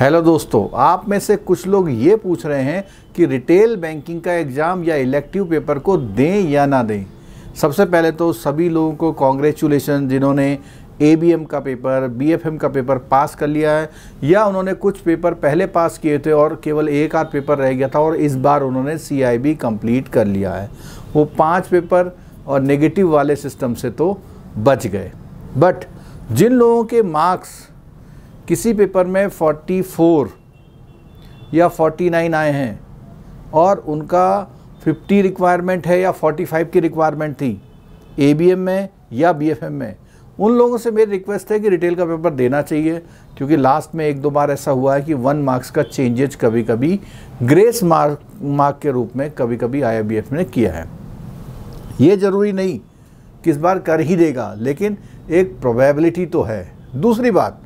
hello दोस्तों आप में से कुछ लोग ये पूछ रहे हैं कि रिटेल बैंकिंग का एग्ज़ाम या इलेक्टिव पेपर को दें या ना दें सबसे पहले तो सभी लोगों को कॉन्ग्रेचुलेसन जिन्होंने ए का पेपर बी का पेपर पास कर लिया है या उन्होंने कुछ पेपर पहले पास किए थे और केवल एक आध पेपर रह गया था और इस बार उन्होंने सी कंप्लीट कर लिया है वो पाँच पेपर और नेगेटिव वाले सिस्टम से तो बच गए बट जिन लोगों के मार्क्स किसी पेपर में 44 या 49 आए हैं और उनका 50 रिक्वायरमेंट है या 45 की रिक्वायरमेंट थी ए में या बी में उन लोगों से मेरी रिक्वेस्ट है कि रिटेल का पेपर देना चाहिए क्योंकि लास्ट में एक दो बार ऐसा हुआ है कि वन मार्क्स का चेंजेज कभी कभी ग्रेस मार्क मार्क के रूप में कभी कभी आई ने किया है ये ज़रूरी नहीं किस बार कर ही देगा लेकिन एक प्रोबेबिलिटी तो है दूसरी बात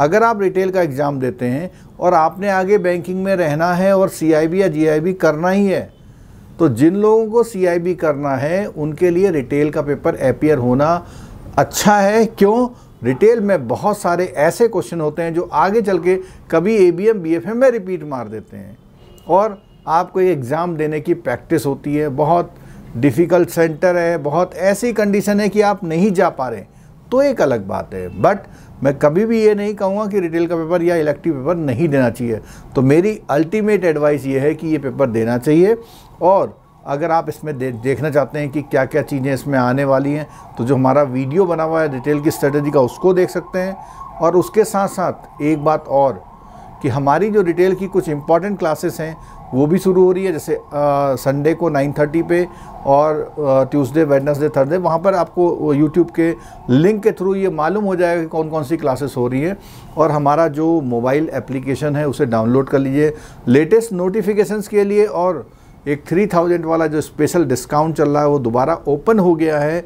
अगर आप रिटेल का एग्ज़ाम देते हैं और आपने आगे बैंकिंग में रहना है और सीआईबी या जीआईबी करना ही है तो जिन लोगों को सीआईबी करना है उनके लिए रिटेल का पेपर अपियर होना अच्छा है क्यों रिटेल में बहुत सारे ऐसे क्वेश्चन होते हैं जो आगे चल के कभी A B M B F M में रिपीट मार देते हैं और आपको ये एग्ज़ाम देने की प्रैक्टिस होती है बहुत डिफ़िकल्ट सेंटर है बहुत ऐसी कंडीशन है कि आप नहीं जा पा रहे तो एक अलग बात है बट मैं कभी भी ये नहीं कहूँगा कि रिटेल का पेपर या इलेक्टिव पेपर नहीं देना चाहिए तो मेरी अल्टीमेट एडवाइस ये है कि ये पेपर देना चाहिए और अगर आप इसमें दे, देखना चाहते हैं कि क्या क्या चीज़ें इसमें आने वाली हैं तो जो हमारा वीडियो बना हुआ है रिटेल की स्ट्रेटजी का उसको देख सकते हैं और उसके साथ साथ एक बात और कि हमारी जो रिटेल की कुछ इम्पॉर्टेंट क्लासेस हैं वो भी शुरू हो रही है जैसे संडे को 9:30 पे और ट्यूसडे वेडनेसडे थर्सडे वहाँ पर आपको यूट्यूब के लिंक के थ्रू ये मालूम हो जाएगा कि कौन कौन सी क्लासेस हो रही है और हमारा जो मोबाइल एप्लीकेशन है उसे डाउनलोड कर लीजिए लेटेस्ट नोटिफिकेशंस के लिए और एक थ्री थाउजेंड वाला जो स्पेशल डिस्काउंट चल रहा है वो दोबारा ओपन हो गया है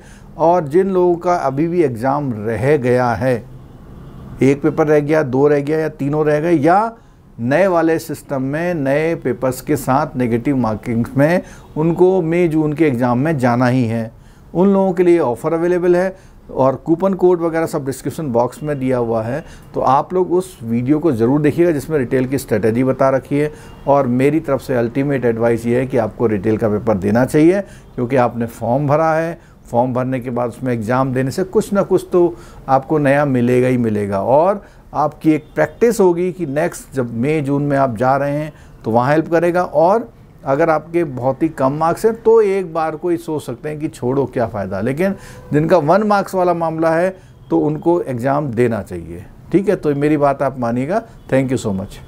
और जिन लोगों का अभी भी एग्ज़ाम रह गया है एक पेपर रह गया दो रह गया या तीनों रह गए या नए वाले सिस्टम में नए पेपर्स के साथ नेगेटिव मार्किंग्स में उनको मई जून के एग्ज़ाम में जाना ही है उन लोगों के लिए ऑफ़र अवेलेबल है और कूपन कोड वगैरह सब डिस्क्रिप्शन बॉक्स में दिया हुआ है तो आप लोग उस वीडियो को ज़रूर देखिएगा जिसमें रिटेल की स्ट्रेटजी बता रखी है और मेरी तरफ से अल्टीमेट एडवाइस ये है कि आपको रिटेल का पेपर देना चाहिए क्योंकि आपने फॉर्म भरा है फॉर्म भरने के बाद उसमें एग्ज़ाम देने से कुछ ना कुछ तो आपको नया मिलेगा ही मिलेगा और आपकी एक प्रैक्टिस होगी कि नेक्स्ट जब मई जून में आप जा रहे हैं तो वहाँ हेल्प करेगा और अगर आपके बहुत ही कम मार्क्स हैं तो एक बार को ही सोच सकते हैं कि छोड़ो क्या फ़ायदा लेकिन जिनका वन मार्क्स वाला मामला है तो उनको एग्ज़ाम देना चाहिए ठीक है तो मेरी बात आप मानिएगा थैंक यू सो मच